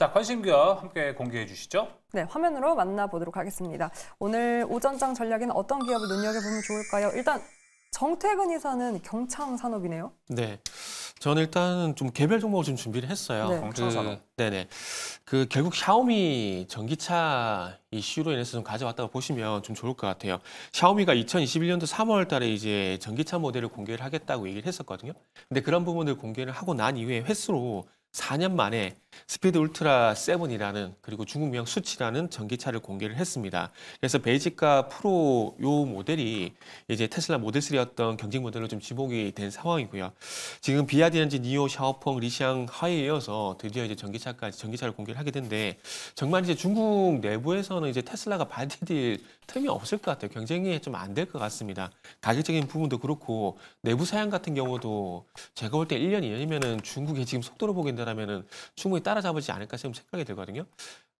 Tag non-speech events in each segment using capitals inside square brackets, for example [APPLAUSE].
자, 관심규 함께 공개해 주시죠. 네, 화면으로 만나보도록 하겠습니다. 오늘 오전장 전략에 어떤 기업을 눈여겨보면 좋을까요? 일단 정태근 이사는 경창 산업이네요. 네. 저는 일단좀 개별 종목을 좀 준비를 했어요. 네. 경창 그 산업. 그, 네네. 그 결국 샤오미 전기차 이슈로 인해서 좀 가져왔다고 보시면 좀 좋을 것 같아요. 샤오미가 2021년도 3월 달에 이제 전기차 모델을 공개를 하겠다고 얘기를 했었거든요. 근데 그런 부분을 공개를 하고 난 이후에 횟수로 4년 만에 스피드 울트라 7이라는 그리고 중국명 수치라는 전기차를 공개를 했습니다. 그래서 베이직과 프로 요 모델이 이제 테슬라 모델 3였던 경쟁 모델로 좀 지목이 된 상황이고요. 지금 비아디엔지 니오, 샤오펑, 리샹, 하에 이어서 드디어 이제 전기차까지 전기차를 공개를 하게 된데 정말 이제 중국 내부에서는 이제 테슬라가 발디딜 틈이 없을 것 같아요. 경쟁이 좀 안 될 것 같습니다. 가격적인 부분도 그렇고 내부 사양 같은 경우도 제가 볼 때 1년, 2년이면은 중국의 지금 속도로 보게 경제라면은 충분히 따라잡을지 않을까 지금 생각이 들거든요.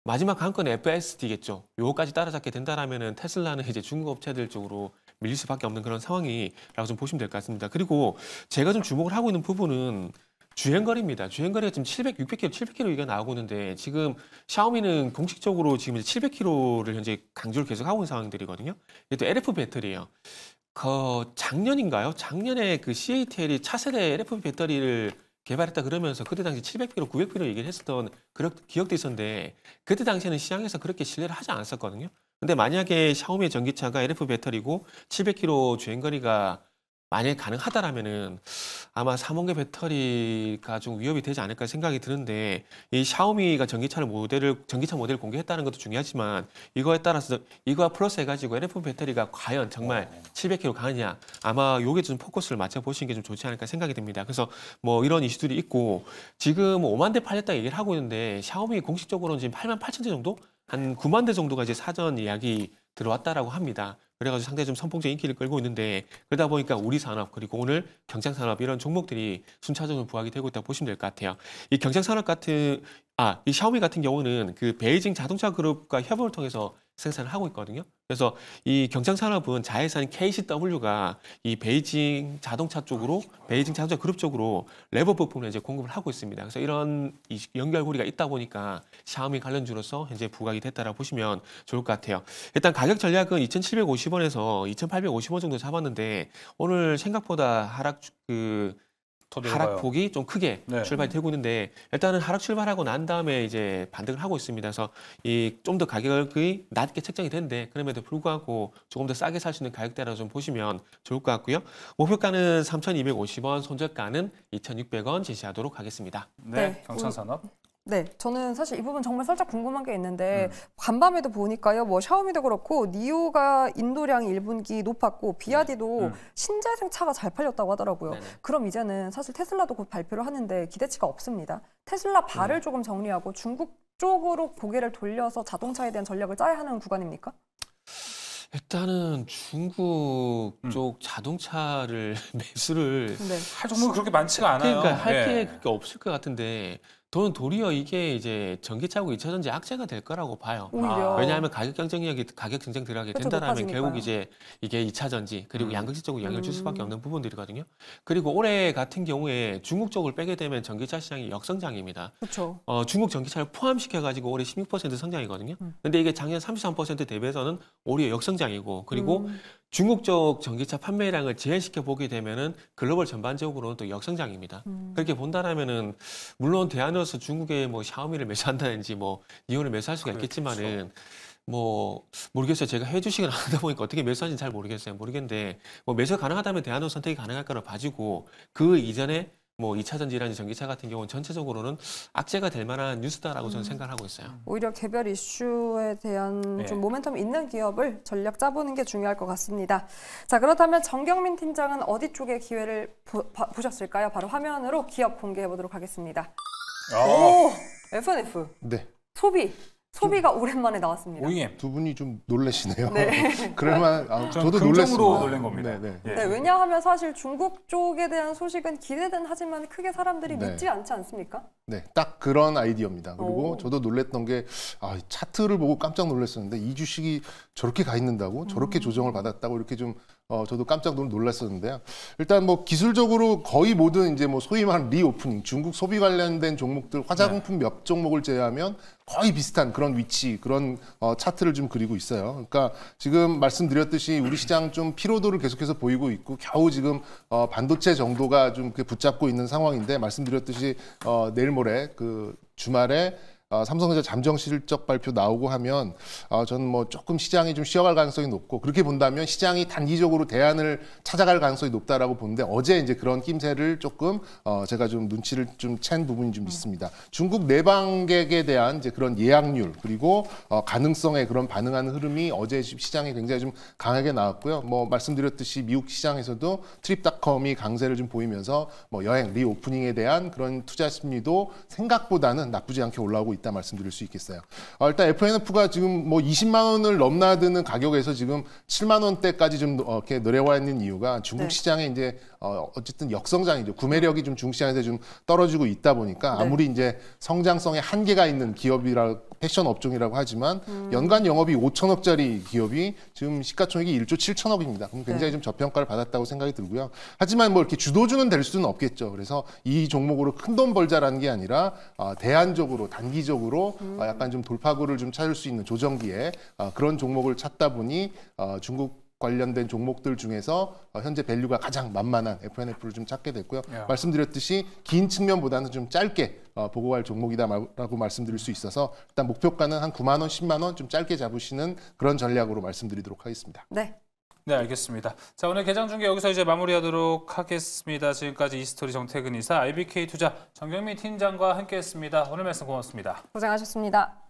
마지막 한 건 FSD겠죠. 요거까지 따라잡게 된다라면은 테슬라는 이제 중국 업체들 쪽으로 밀릴 수밖에 없는 그런 상황이라고 좀 보시면 될 것 같습니다. 그리고 제가 좀 주목을 하고 있는 부분은 주행거리입니다. 주행거리가 지금 700, 600km, 700km 얘기가 나오고 있는데 지금 샤오미는 공식적으로 지금 이제 700km를 현재 강조를 계속 하고 있는 상황들이거든요. 이것도 LF 배터리예요. 그 작년인가요? 작년에 그 CATL이 차세대 LF 배터리를 개발했다 그러면서 그때 당시 700배로 900배로 얘기를 했었던 그런 기억도 있었는데 그때 당시에는 시장에서 그렇게 신뢰를 하지 않았었거든요. 근데 만약에 샤오미의 전기차가 LF 배터리고 700km 주행거리가 만약에 가능하다라면은 아마 3원계 배터리가 좀 위협이 되지 않을까 생각이 드는데 이 샤오미가 전기차를 모델을 전기차 모델을 공개했다는 것도 중요하지만 이거에 따라서 이거와 플러스 해가지고 LFP 배터리가 과연 정말 700km 가느냐 아마 요게 좀 포커스를 맞춰 보시는 게 좀 좋지 않을까 생각이 듭니다. 그래서 뭐 이런 이슈들이 있고 지금 5만 대 팔렸다 얘기를 하고 있는데 샤오미 공식적으로는 지금 8만 8천 대 정도 한 9만 대 정도가 이제 사전 이야기. 들어왔다라고 합니다. 그래가지고 상당히 좀 선풍적 인기를 인 끌고 있는데 그러다 보니까 우리 산업 그리고 오늘 경쟁 산업 이런 종목들이 순차적으로 부각이 되고 있다고 보시면 될 것 같아요. 이경쟁 산업 같은 아이 샤오미 같은 경우는 그 베이징 자동차 그룹과 협업을 통해서 생산을 하고 있거든요. 그래서 이 경창 산업은 자회사인 KCW가 이 베이징 자동차 쪽으로 아, 베이징 자동차 그룹 쪽으로 레버 부품을 이제 공급을 하고 있습니다. 그래서 이런 연결고리가 있다 보니까 샤오미 관련주로서 현재 부각이 됐다라 고 보시면 좋을 것 같아요. 일단 가격 전략은 2,750원에서 2,850원 정도 잡았는데 오늘 생각보다 하락 그 하락폭이 좀 크게 네. 출발이 되고 있는데 일단은 하락 출발하고 난 다음에 이제 반등을 하고 있습니다. 그래서 이 좀 더 가격이 낮게 책정이 된데 그럼에도 불구하고 조금 더 싸게 살 수 있는 가격대라 좀 보시면 좋을 것 같고요. 목표가는 3,250원, 손절가는 2,600원 제시하도록 하겠습니다. 네, 네. 강창산업. 네, 저는 사실 이 부분 정말 살짝 궁금한 게 있는데 음. 간밤에도 보니까요, 뭐 샤오미도 그렇고 니오가 인도량 1분기 높았고 비아디도 네. 음. 신재생 차가 잘 팔렸다고 하더라고요. 네네. 그럼 이제는 사실 테슬라도 곧 발표를 하는데 기대치가 없습니다. 테슬라 발을 음. 조금 정리하고 중국 쪽으로 고개를 돌려서 자동차에 대한 전략을 짜야 하는 구간입니까? 일단은 중국 음. 쪽 음. 자동차를 [LAUGHS] 매수를 네. 할 정도가 그렇게 많지가 않아요. 그러니까 할 네. 게 그렇게 없을 것 같은데 저는 도리어 이게 이제 전기차하고 2차전지 악재가 될 거라고 봐요. 오히려. 아. 왜냐하면 가격 경쟁력이 가격 경쟁 들어가게 된다라면 결국 이제 이게 2차전지 그리고 음. 양극적으로 영향을 줄 수밖에 음. 없는 부분들이거든요. 그리고 올해 같은 경우에 중국 쪽을 빼게 되면 전기차 시장이 역성장입니다. 그렇죠. 어, 중국 전기차를 포함시켜 가지고 올해 16% 성장이거든요. 음. 근데 이게 작년 33% 대비해서는 오히려 역성장이고 그리고 음. 중국 쪽 전기차 판매량을 제외시켜 보게 되면은 글로벌 전반적으로는 또 역성장입니다. 음. 그렇게 본다라면은 물론 대안으로서 중국에 뭐 샤오미를 매수한다든지 뭐 니온을 매수할 수가 그렇죠. 있겠지만은 뭐 모르겠어요. 제가 해주시을안 [LAUGHS] 하다 보니까 어떻게 매수하는지 잘 모르겠어요. 모르겠는데 뭐 매수 가능하다면 대안으로 선택이 가능할 거라 봐주고 그 이전에 뭐 2차전 지라든지 전기차 같은 경우는 전체적으로는 악재가 될 만한 뉴스다라고 음. 저는 생각하고 있어요. 오히려 개별 이슈에 대한 네. 좀 모멘텀 있는 기업을 전략 짜보는 게 중요할 것 같습니다. 자 그렇다면 정경민 팀장은 어디 쪽에 기회를 보, 셨을까요 바로 화면으로 기업 공개해 보도록 하겠습니다. 아. 오, FNF. 네. 소비. 소비가 오랜만에 나왔습니다. OEM. 두 분이 좀놀래시네요 네. [LAUGHS] 그럴만 아, 저도 놀랐습니다. 놀란 겁니다. 네, 네. 네, 왜냐하면 사실 중국 쪽에 대한 소식은 기대된 하지만 크게 사람들이 네. 믿지 않지 않습니까? 네, 딱 그런 아이디어입니다. 그리고 오. 저도 놀랬던 게 아, 차트를 보고 깜짝 놀랐었는데 이 주식이 저렇게 가 있는다고 저렇게 음. 조정을 받았다고 이렇게 좀 어, 저도 깜짝 놀랐었는데요. 일단 뭐 기술적으로 거의 모든 이제 뭐 소위 말하는 리오프닝, 중국 소비 관련된 종목들 화장품 네. 몇 종목을 제외하면 거의 비슷한 그런 위치, 그런 어, 차트를 좀 그리고 있어요. 그러니까 지금 말씀드렸듯이 우리 시장 좀 피로도를 계속해서 보이고 있고 겨우 지금 어, 반도체 정도가 좀 붙잡고 있는 상황인데 말씀드렸듯이 어, 내일 모레 그 주말에 아, 삼성전자 잠정 실적 발표 나오고 하면 아, 저는 뭐 조금 시장이 좀 쉬어갈 가능성이 높고 그렇게 본다면 시장이 단기적으로 대안을 찾아갈 가능성이 높다라고 보는데 어제 이제 그런 낌새를 조금 어, 제가 좀 눈치를 좀 챈 부분이 좀 있습니다. 중국 내방객에 대한 이제 그런 예약률 그리고 어, 가능성에 그런 반응하는 흐름이 어제 시장에 굉장히 좀 강하게 나왔고요. 뭐 말씀드렸듯이 미국 시장에서도 트립닷컴이 강세를 좀 보이면서 뭐 여행 리오프닝에 대한 그런 투자 심리도 생각보다는 나쁘지 않게 올라오고 있다. 있다 말씀드릴 수 있겠어요. 어, 일단 FNF가 지금 뭐 20만 원을 넘나드는 가격에서 지금 7만 원대까지 좀 어, 이렇게 내려와 있는 이유가 중국 네. 시장에 이제 어, 어쨌든 역성장이죠. 구매력이 좀 중국 시장에서 좀 떨어지고 있다 보니까 네. 아무리 이제 성장성에 한계가 있는 기업이라 패션 업종이라고 하지만 음. 연간 영업이 5천억짜리 기업이 지금 시가총액이 1조 7천억입니다. 그럼 굉장히 네. 좀 저평가를 받았다고 생각이 들고요. 하지만 뭐 이렇게 주도주는 될 수는 없겠죠. 그래서 이 종목으로 큰 돈 벌자라는 게 아니라 어, 대안적으로 단기적으로 단기적으로 음. 아, 약간 좀 돌파구를 좀 찾을 수 있는 조정기에 아, 그런 종목을 찾다 보니 어, 중국 관련된 종목들 중에서 어, 현재 밸류가 가장 만만한 F&F를 좀 찾게 됐고요. 야. 말씀드렸듯이 긴 측면보다는 좀 짧게 어, 보고 갈 종목이다라고 말씀드릴 수 있어서 일단 목표가는 한 9만 원, 10만 원 좀 짧게 잡으시는 그런 전략으로 말씀드리도록 하겠습니다. 네. 네, 알겠습니다. 자, 오늘 개장 중계 여기서 이제 마무리하도록 하겠습니다. 지금까지 이스토리 정태근 이사, IBK 투자 정경민 팀장과 함께했습니다. 오늘 말씀 고맙습니다. 고생하셨습니다.